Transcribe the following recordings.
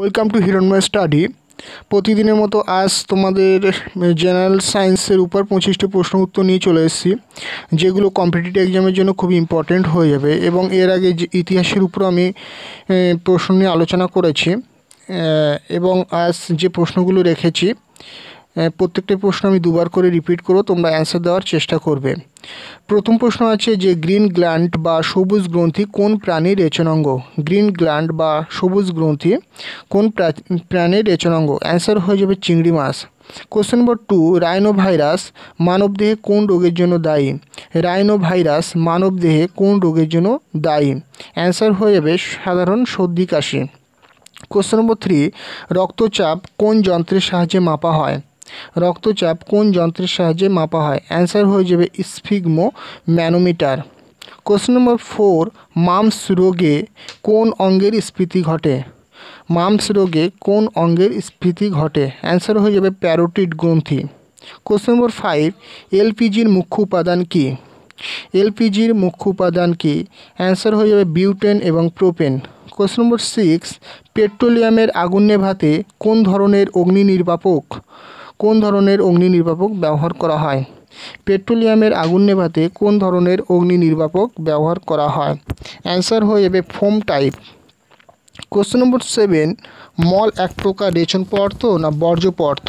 welcome to Hiranmoy study প্রতিদিনের মতো আজ তোমাদের জেনারেল সায়েন্সের উপর পঁচিশটি প্রশ্ন উত্তর নিয়ে চলে এসেছি যেগুলো কম্পিটিটিভ এক্সামের জন্য খুব ইম্পর্ট্যান্ট হয়ে যাবে এবং এর আগে যে ইতিহাসের উপর আমি প্রশ্ন নিয়ে আলোচনা করেছি এবং আজ যে প্রশ্নগুলো রেখেছি প্রত্যেকটা প্রশ্ন আমি দুবার করে রিপিট করো তোমরা অ্যান্সার দেওয়ার চেষ্টা করবে প্রথম প্রশ্ন আছে যে গ্রিন গ্ল্যান্ড বা সবুজ গ্রন্থি কোন প্রাণীর রেচনাঙ্গ গ্রিন গ্ল্যান্ড বা সবুজ গ্রন্থি কোন প্রাণীর রেচনাঙ্গ অ্যান্সার হয়ে যাবে চিংড়ি মাছ কোশ্চেন নম্বর টু রাইনোভাইরাস মানবদেহে কোন রোগের জন্য দায়ী রাইনোভাইরাস মানবদেহে কোন রোগের জন্য দায়ী অ্যান্সার হয়ে যাবে সাধারণ সর্দি কাশি কোশ্চেন নম্বর থ্রি রক্তচাপ কোন যন্ত্রের সাহায্যে মাপা হয় রক্তচাপ কোন যন্ত্রের সাহায্যে মাপা হয় অ্যান্সার হয়ে যাবে sphygmomanometer question number four mumps রোগে কোন অঙ্গের স্ফীতি ঘটে মামস রোগে কোন অঙ্গের স্ফীতি ঘটে অ্যান্সার হয়ে যাবে প্যারোটিড গ্রন্থি কোশ্চেন নম্বর ফাইভ এলপিজির মুখ্য উপাদান কী এলপিজির মুখ্য উপাদান কী অ্যান্সার হয়ে যাবে বিউটেন এবং প্রোপেন কোশ্চেন নম্বর সিক্স পেট্রোলিয়ামের আগুন নেভাতে কোন ধরনের অগ্নি নির্বাপক কোন ধরনের অগ্নি নির্বাপক ব্যবহার করা হয় পেট্রোলিয়ামের আগুন নেভাতে কোন ধরনের অগ্নি নির্বাপক ব্যবহার করা হয় অ্যান্সার হয়ে যাবে foam type question number seven মল এক প্রকার রেচন পদার্থ না বর্জ্য পদার্থ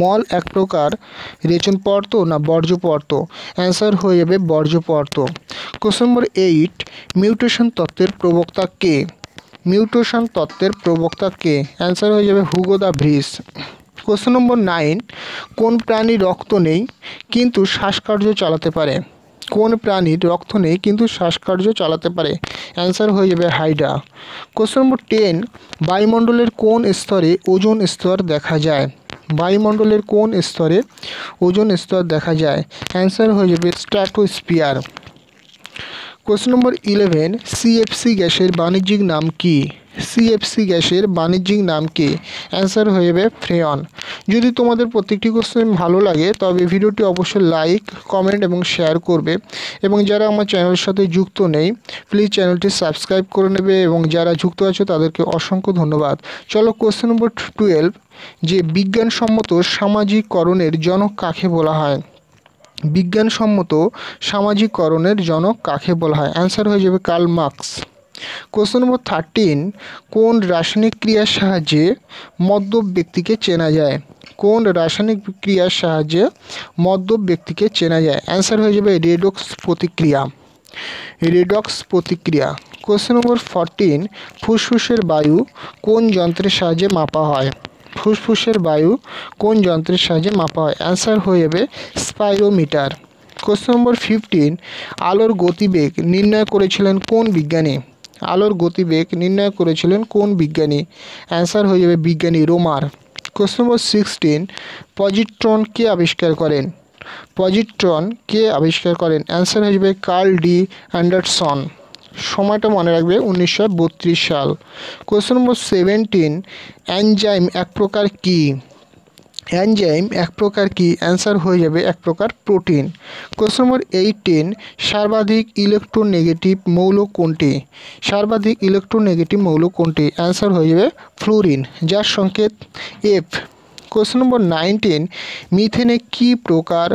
মল এক প্রকার রেচন পদার্থ না বর্জ্য পদার্থ অ্যান্সার হয়ে যাবে বর্জ্য পদার্থ কোশ্চেন নম্বর এইট মিউটেশন তত্ত্বের প্রবক্তা কে মিউটেশন তত্ত্বের প্রবক্তা কে অ্যান্সার হয়ে যাবে হুগো দা ভ্রিস প্রশ্ন নম্বর নাইন কোন প্রাণীর রক্ত নেই কিন্তু শ্বাসকার্য চালাতে পারে কোন প্রাণীর রক্ত নেই কিন্তু শ্বাসকার্য চালাতে পারে অ্যান্সার হয়ে যাবে হাইডা কোশ্চেন নম্বর টেন বায়ুমণ্ডলের কোন স্তরে ওজন স্তর দেখা যায় বায়ুমণ্ডলের কোন স্তরে ওজন স্তর দেখা যায় অ্যান্সার হয়ে যাবে stratosphere question number eleven CFC গ্যাসের বাণিজ্যিক নাম কী সিএফসি গ্যাসের বাণিজ্যিক নাম কি অ্যান্সার হয়ে যাবে ফ্রেয়ন যদি তোমাদের প্রত্যেকটি কোশ্চেন ভালো লাগে তবে ভিডিওটি অবশ্যই লাইক কমেন্ট এবং শেয়ার করবে এবং যারা আমার চ্যানেলের সাথে যুক্ত নেই প্লিজ চ্যানেলটি সাবস্ক্রাইব করে নেবে এবং যারা যুক্ত আছে তাদেরকে অসংখ্য ধন্যবাদ চলো কোশ্চেন নম্বর টুয়েলভ যে বিজ্ঞানসম্মত সামাজিককরণের জনক কাকে বলা হয় বিজ্ঞানসম্মত সামাজিককরণের জনক কাকে বলা হয় অ্যান্সার হয়ে যাবে Karl Marx question number thirteen কোন রাসায়নিক ক্রিয়ার সাহায্যে মদ্যপ ব্যক্তিকে চেনা যায় কোন রাসায়নিক ক্রিয়ার সাহায্যে মদ্যপ ব্যক্তিকে চেনা যায় অ্যান্সার হয়ে যাবে রেডক্স প্রতিক্রিয়া রেডক্স প্রতিক্রিয়া কোশ্চেন নম্বর ফরটিন ফুসফুসের বায়ু কোন যন্ত্রের সাহায্যে মাপা হয় ফুসফুসের বায়ু কোন যন্ত্রের সাহায্যে মাপা হয় অ্যান্সার হয়ে যাবে স্পাইরোমিটার কোশ্চেন নম্বর ফিফটিন আলোর গতিবেগ নির্ণয় করেছিলেন কোন বিজ্ঞানী আলোর গতিবেগ নির্ণয় করেছিলেন কোন বিজ্ঞানী অ্যান্সার হয়ে যাবে বিজ্ঞানী Romer question number sixteen positron কে আবিষ্কার করেন পজিট্রন কে আবিষ্কার করেন অ্যান্সার হয়ে যাবে কার্ল ডি অ্যান্ডারসন সময়টা মনে রাখবে উনিশশো সাল কোশ্চেন নম্বর সেভেন্টিন অ্যানজাইম এক প্রকার কী অ্যানজাইম এক প্রকার কি অ্যান্সার হয়ে যাবে এক প্রকার প্রোটিন কোশ্চেন নম্বর এইটিন সর্বাধিক ইলেকট্রোনেগেটিভ মৌল কোনটি সর্বাধিক ইলেকট্রোনেগেটিভ মৌল কোনটি অ্যান্সার হয়ে যাবে ফ্লোরিন যার সংকেত এফ কোশ্চেন নম্বর নাইনটিন মিথেনে কি প্রকার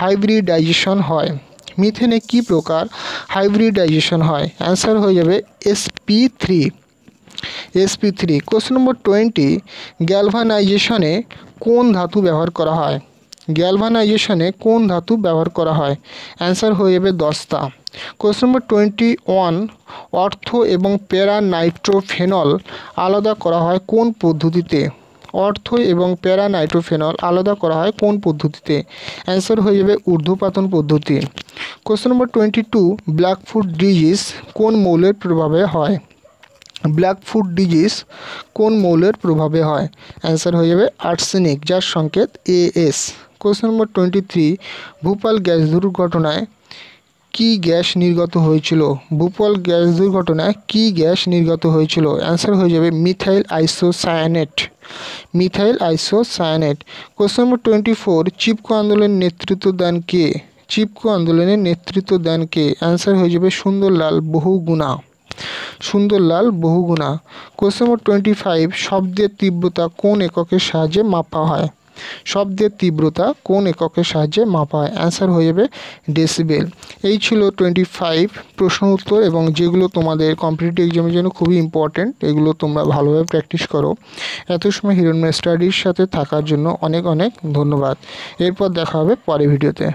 হাইব্রিডাইজেশন হয় মিথেনে কি প্রকার হাইব্রিডাইজেশন হয় অ্যান্সার হয়ে যাবে SP three SP three question number twenty গ্যালভানাইজেশনে কোন ধাতু ব্যবহার করা হয় গ্যালভানাইজেশনে কোন ধাতু ব্যবহার করা হয় অ্যান্সার হয়ে যাবে দস্তা কোশ্চেন নম্বর টোয়েন্টি ওয়ান অর্থ এবং প্যারা নাইট্রোফেনল আলাদা করা হয় কোন পদ্ধতিতে অর্থ এবং প্যারা নাইট্রোফেনল আলাদা করা হয় কোন পদ্ধতিতে অ্যান্সার হয়ে যাবে ঊর্ধ্বপাতন পদ্ধতি question number twenty two blackfoot disease কোন মৌলের প্রভাবে হয় ব্ল্যাক ফুড ডিজিজ কোন মৌলের প্রভাবে হয় অ্যান্সার হয়ে যাবে আর্সেনিক যার সংকেত A S question number twenty three Bhopal gas দুর্ঘটনায় কি গ্যাস নির্গত হয়েছিল ভূপাল গ্যাস দুর্ঘটনায় কি গ্যাস নির্গত হয়েছিল অ্যান্সার হয়ে যাবে methyl isocyanate methyl isocyanate question number twenty four Chipko আন্দোলনের নেতৃত্ব দেন কে চিপকো আন্দোলনের নেতৃত্ব দেন কে অ্যান্সার হয়ে যাবে Sunderlal Bahuguna Sunderlal Bahuguna question number twenty five শব্দের তীব্রতা কোন এককের সাহায্যে মাপা হয় শব্দের তীব্রতা কোন এককের সাহায্যে মাপা হয় অ্যান্সার হয়ে যাবে ডেসিবেল এই ছিল টোয়েন্টি ফাইভ প্রশ্ন উত্তর এবং যেগুলো তোমাদের কম্পিটিটিভ এক্সামের জন্য খুবই ইম্পর্ট্যান্ট এগুলো তোমরা ভালোভাবে প্র্যাকটিস করো এত সময় হিরণময় স্টাডির সাথে থাকার জন্য অনেক অনেক ধন্যবাদ এরপর দেখা হবে পরে ভিডিওতে